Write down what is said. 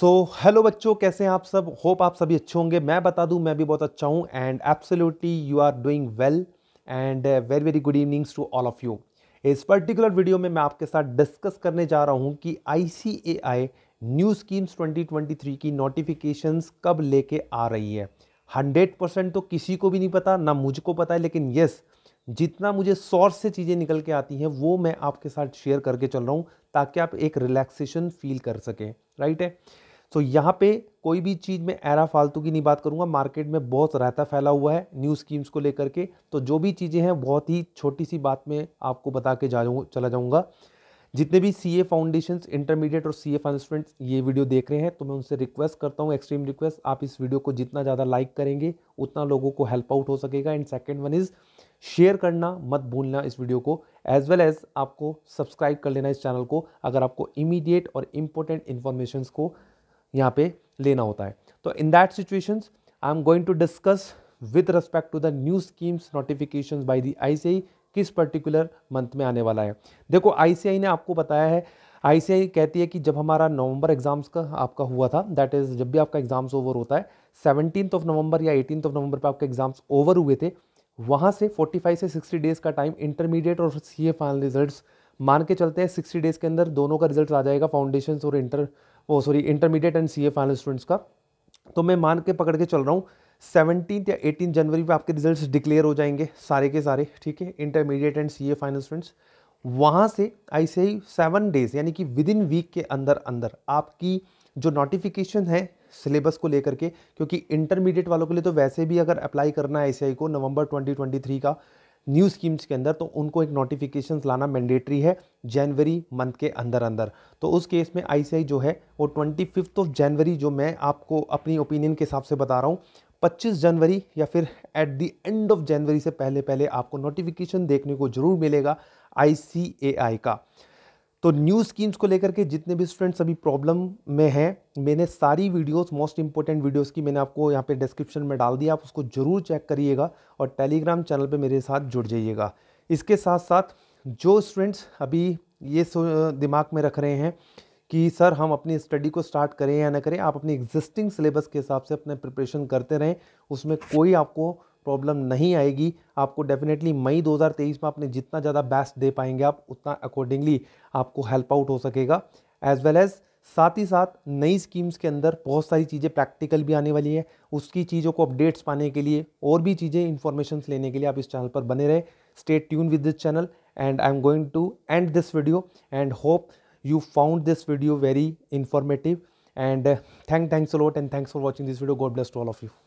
सो so, hello बच्चों कैसे हैं आप सब होप आप सभी अच्छे होंगे मैं बता दूं मैं भी बहुत अच्छा हूं and absolutely you are doing well and very very good evenings to all of you इस पर्टिकुलर वीडियो में मैं आपके साथ डिस्कस करने जा रहा हूं कि आई न्यू स्कीम्स 2023 की नोटिफिकेशंस कब लेके आ रही है हंड्रेड परसेंट तो किसी को भी नहीं पता ना मुझको पता है लेकिन येस जितना मुझे सोर्स से चीज़ें निकल के आती हैं वो मैं आपके साथ शेयर करके चल रहा हूँ ताकि आप एक रिलैक्सेशन फील कर सकें राइट है सो यहाँ पे कोई भी चीज़ में एरा फालतू की नहीं बात करूँगा मार्केट में बहुत रायता फैला हुआ है न्यू स्कीम्स को लेकर के तो जो भी चीज़ें हैं बहुत ही छोटी सी बात में आपको बता के जा जाऊँ चला जाऊँगा जितने भी सी ए फाउंडेशन इंटरमीडिएट और सी ए स्टूडेंट्स ये वीडियो देख रहे हैं तो मैं उनसे रिक्वेस्ट करता हूँ एक्सट्रीम रिक्वेस्ट आप इस वीडियो को जितना ज़्यादा लाइक करेंगे उतना लोगों को हेल्प आउट हो सकेगा and second one is share करना मत भूलना इस वीडियो को एज वेल एज़ आपको सब्सक्राइब कर लेना इस चैनल को अगर आपको इमीडिएट और इम्पोर्टेंट इन्फॉर्मेशन को यहाँ पे लेना होता है तो in that situations I am going to discuss with respect to the new schemes notification by the आई किस पर्टिकुलर मंथ में आने वाला है देखो आई ने आपको बताया है आई कहती है कि जब हमारा नवंबर एग्जाम्स का आपका हुआ था दैट इज़ जब भी आपका एग्ज़ाम्स ओवर होता है सेवनटीन ऑफ नवंबर या एटीन ऑफ नवंबर पर आपके एग्ज़ाम्स ओवर हुए थे वहाँ से 45 से 60 डेज़ का टाइम इंटरमीडिएट और सी ए फाइनल रिजल्ट्स मान के चलते हैं 60 डेज़ के अंदर दोनों का रिजल्ट आ जाएगा फाउंडेशन और inter oh sorry intermediate and C A final students का तो मैं मान के पकड़ के चल रहा हूँ सेवनटीन या एटीन जनवरी पे आपके रिजल्ट्स डिक्लेयर हो जाएंगे सारे के सारे ठीक है intermediate and C A final students वहाँ से ऐसे ही सेवन डेज यानी कि विद इन वीक के अंदर अंदर आपकी जो नोटिफिकेशन है सिलेबस को लेकर के क्योंकि इंटरमीडिएट वालों के लिए तो वैसे भी अगर अप्लाई करना है आई को नवंबर 2023 का न्यू स्कीम्स के अंदर तो उनको एक नोटिफिकेशन लाना मैंडेटरी है जनवरी मंथ के अंदर अंदर तो उस केस में आई जो है वो ट्वेंटी फिफ्थ ऑफ जनवरी जो मैं आपको अपनी ओपिनियन के हिसाब से बता रहा हूँ 25 जनवरी या फिर एट द एंड ऑफ जनवरी से पहले पहले आपको नोटिफिकेशन देखने को जरूर मिलेगा आई का तो न्यू स्कीम्स को लेकर के जितने भी स्टूडेंट्स अभी प्रॉब्लम में हैं मैंने सारी वीडियोस मोस्ट इंपॉर्टेंट वीडियोस की मैंने आपको यहाँ पे डिस्क्रिप्शन में डाल दिया आप उसको ज़रूर चेक करिएगा और टेलीग्राम चैनल पे मेरे साथ जुड़ जाइएगा इसके साथ साथ जो स्टूडेंट्स अभी ये दिमाग में रख रहे हैं कि सर हम अपनी स्टडी को स्टार्ट करें या ना करें आप अपनी एग्जिस्टिंग सिलेबस के हिसाब से अपने प्रिपरेशन करते रहें उसमें कोई आपको प्रॉब्लम नहीं आएगी आपको डेफिनेटली मई 2023 में आपने जितना ज़्यादा बेस्ट दे पाएंगे आप उतना अकॉर्डिंगली आपको हेल्प आउट हो सकेगा एज वेल एज़ साथ ही साथ नई स्कीम्स के अंदर बहुत सारी चीज़ें प्रैक्टिकल भी आने वाली है उसकी चीज़ों को अपडेट्स पाने के लिए और भी चीज़ें इन्फॉर्मेशन लेने के लिए आप इस चैनल पर बने रहे stay tune with this channel and I am going to end this video and hope you found this video very informative and thank thanks a lot and thanks for watching this video God bless to all of you